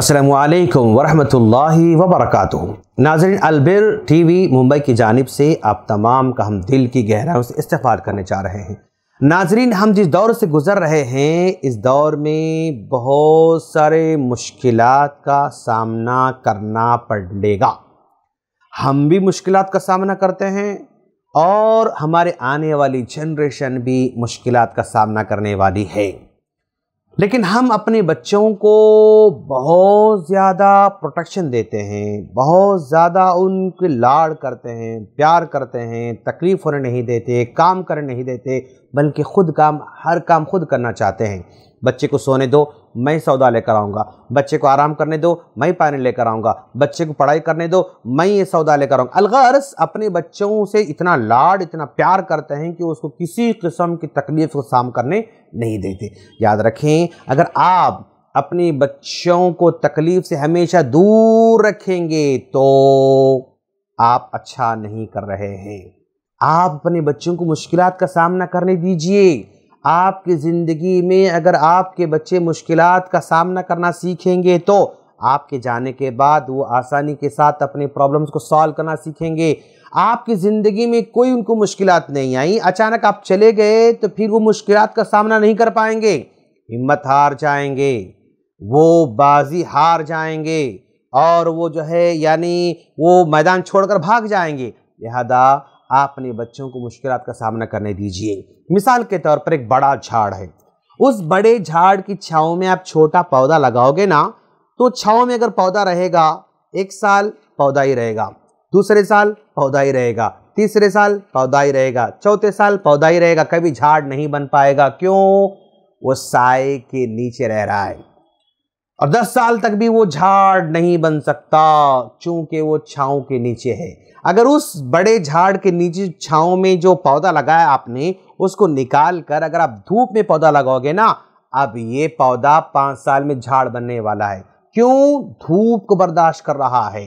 असलकम वरहमतुल्लाहि वबरक नाजरन अलबिर टी वी मुंबई की जानब से आप तमाम का हम दिल की गहराइयों से इस्तफ़ार करने चाह रहे हैं नाजरीन हम जिस दौर से गुज़र रहे हैं इस दौर में बहुत सारे मुश्किल का सामना करना पड़ेगा हम भी मुश्किल का सामना करते हैं और हमारे आने वाली जनरेशन भी मुश्किल का सामना करने वाली है लेकिन हम अपने बच्चों को बहुत ज़्यादा प्रोटेक्शन देते हैं बहुत ज़्यादा उनके लाड़ करते हैं प्यार करते हैं तकलीफ़ होने नहीं देते काम करने नहीं देते बल्कि खुद काम हर काम खुद करना चाहते हैं बच्चे को सोने दो मैं सौदा लेकर आऊँगा बच्चे को आराम करने दो मैं पानी लेकर आऊँगा बच्चे को पढ़ाई करने दो मैं ये सौदा लेकर आऊँगा अलगर्स अपने बच्चों से इतना लाड इतना प्यार करते हैं कि उसको किसी किस्म की तकलीफ को साम करने नहीं देते याद रखें अगर आप अपने बच्चों को तकलीफ से हमेशा दूर रखेंगे तो आप अच्छा नहीं कर रहे हैं आप अपने बच्चों को मुश्किलात का सामना करने दीजिए आपकी ज़िंदगी में अगर आपके बच्चे मुश्किल का सामना करना सीखेंगे तो आपके जाने के बाद वो आसानी के साथ अपने प्रॉब्लम्स को सॉल्व करना सीखेंगे आपकी ज़िंदगी में कोई उनको मुश्किल नहीं आई अचानक आप चले गए तो फिर वो मुश्किल का सामना नहीं कर पाएंगे हिम्मत हार जाएंगे वो बाजी हार जाएंगे और वो जो है यानी वो मैदान छोड़कर भाग जाएंगे लिहाजा आप अपने बच्चों को मुश्किल का सामना करने दीजिए मिसाल के तौर पर एक बड़ा झाड़ है उस बड़े झाड़ की छाव में आप छोटा पौधा लगाओगे ना तो छाव में अगर पौधा रहेगा एक साल पौधा ही रहेगा दूसरे साल पौधा ही रहेगा तीसरे साल पौधा ही रहेगा चौथे साल पौधा ही रहेगा कभी झाड़ नहीं बन पाएगा क्यों वो साय के नीचे रह रहा है और 10 साल तक भी वो झाड़ नहीं बन सकता चूंकि वो छाँव के नीचे है अगर उस बड़े झाड़ के नीचे छाँव में जो पौधा लगाया आपने उसको निकाल कर अगर आप धूप में पौधा लगाओगे ना अब ये पौधा पाँच साल में झाड़ बनने वाला है क्यों धूप को बर्दाश्त कर रहा है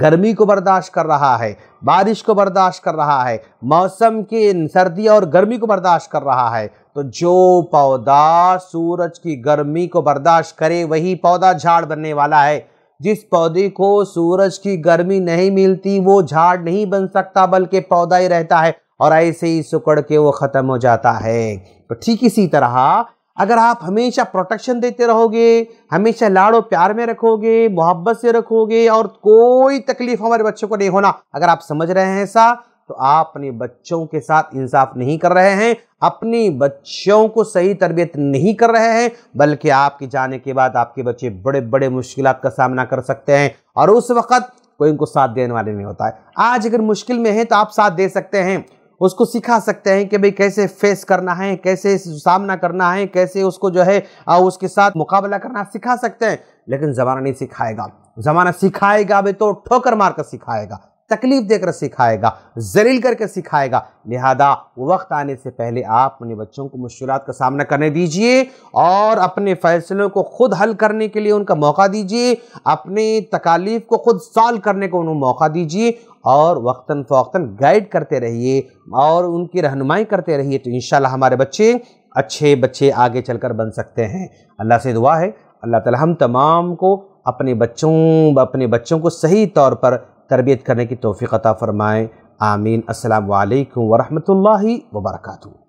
गर्मी को बर्दाश्त कर रहा है बारिश को बर्दाश्त कर रहा है मौसम की सर्दी और गर्मी को बर्दाश्त कर रहा है तो जो पौधा सूरज की गर्मी को बर्दाश्त करे वही पौधा झाड़ बनने वाला है जिस पौधे को सूरज की गर्मी नहीं मिलती वो झाड़ नहीं बन सकता बल्कि पौधा ही रहता है और ऐसे ही सुकड़ के वो ख़त्म हो जाता है तो ठीक इसी तरह अगर आप हमेशा प्रोटेक्शन देते रहोगे हमेशा लाड़ो प्यार में रखोगे मोहब्बत से रखोगे और कोई तकलीफ हमारे बच्चों को नहीं होना अगर आप समझ रहे हैं ऐसा तो आप अपने बच्चों के साथ इंसाफ नहीं कर रहे हैं अपने बच्चों को सही तरबियत नहीं कर रहे हैं बल्कि आपके जाने के बाद आपके बच्चे बड़े बड़े मुश्किल का सामना कर सकते हैं और उस वक्त कोई उनको साथ देने वाले नहीं होता है आज अगर मुश्किल में है तो आप साथ दे सकते हैं उसको सिखा सकते हैं कि भाई कैसे फेस करना है कैसे सामना करना है कैसे उसको जो है उसके साथ मुकाबला करना सिखा सकते हैं लेकिन ज़माना नहीं सिखाएगा ज़माना सिखाएगा भी तो ठोकर मारकर सिखाएगा तकलीफ देकर सिखाएगा जलील करके सिखाएगा लिहाजा वो वक्त आने से पहले आप अपने बच्चों को मुश्किल का सामना करने दीजिए और अपने फैसलों को खुद हल करने के लिए उनका मौका दीजिए अपने तकालीफ को खुद सॉल्व करने को उन्हें मौका दीजिए और वक्ता फ़ौता गाइड करते रहिए और उनकी रहनुमाई करते रहिए तो इन हमारे बच्चे अच्छे बच्चे आगे कर बन सकते हैं अल्लाह से दुआ है अल्लाह ताला हम तमाम को अपने बच्चों अपने बच्चों को सही तौर पर तरबियत करने की तोफ़ी अता फ़रमाएँ आमीन अल्लाम वरहमल वर्का